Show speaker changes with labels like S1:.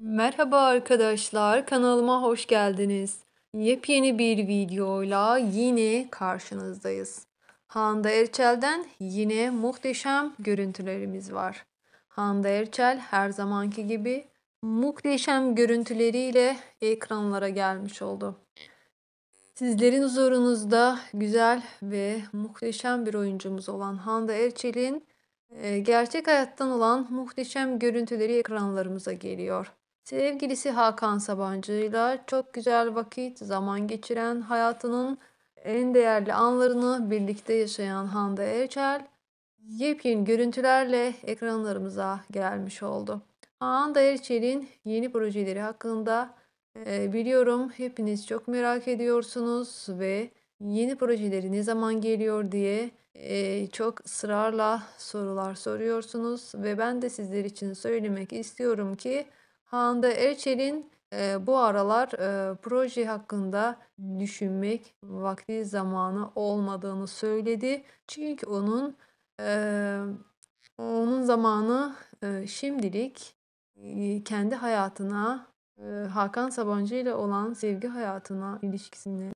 S1: Merhaba arkadaşlar, kanalıma hoş geldiniz. Yepyeni bir videoyla yine karşınızdayız. Hande Erçel'den yine muhteşem görüntülerimiz var. Hande Erçel her zamanki gibi muhteşem görüntüleriyle ekranlara gelmiş oldu. Sizlerin huzurunuzda güzel ve muhteşem bir oyuncumuz olan Hande Erçel'in e, gerçek hayattan olan muhteşem görüntüleri ekranlarımıza geliyor. Sevgilisi Hakan Sabancı'yla çok güzel vakit, zaman geçiren, hayatının en değerli anlarını birlikte yaşayan Hande Erçel, yepyeni görüntülerle ekranlarımıza gelmiş oldu. Hande Erçel'in yeni projeleri hakkında e, biliyorum hepiniz çok merak ediyorsunuz ve yeni projeleri ne zaman geliyor diye e, çok ısrarla sorular soruyorsunuz ve ben de sizler için söylemek istiyorum ki Hande Erçel'in e, bu aralar e, proje hakkında düşünmek vakti zamanı olmadığını söyledi. Çünkü onun e, onun zamanı e, şimdilik e, kendi hayatına e, Hakan Sabancı ile olan sevgi hayatına ilişkisine